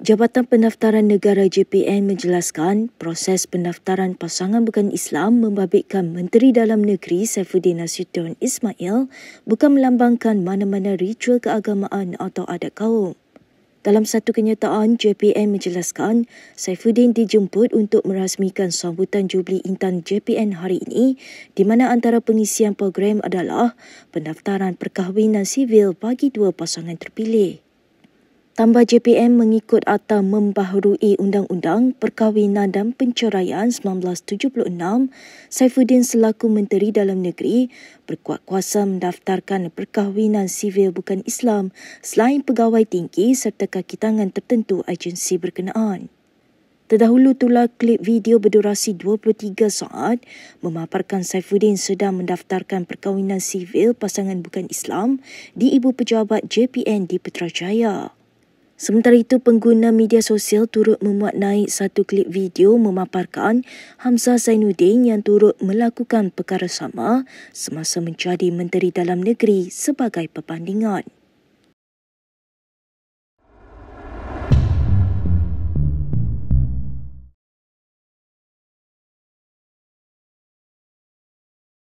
Jabatan Pendaftaran Negara JPN menjelaskan proses pendaftaran pasangan bukan Islam membabitkan Menteri Dalam Negeri Saifuddin Nasution Ismail bukan melambangkan mana-mana ritual keagamaan atau adat kaum. Dalam satu kenyataan, JPN menjelaskan Saifuddin dijemput untuk merasmikan sambutan jubli intan JPN hari ini di mana antara pengisian program adalah pendaftaran perkahwinan sivil bagi dua pasangan terpilih tambah JPM mengikut akta membaharui Undang-Undang Perkahwinan dan Penceraian 1976, Saifuddin selaku Menteri Dalam Negeri berkuat kuasa mendaftarkan perkahwinan sivil bukan Islam selain pegawai tinggi serta kaki tangan tertentu agensi berkenaan. Terdahulu tular klip video berdurasi 23 saat memaparkan Saifuddin sedang mendaftarkan perkahwinan sivil pasangan bukan Islam di Ibu Pejabat JPN di Petrajaya. Sementara itu, pengguna media sosial turut memuat naik satu klip video memaparkan Hamzah Zainuddin yang turut melakukan perkara sama semasa menjadi Menteri Dalam Negeri sebagai perbandingan.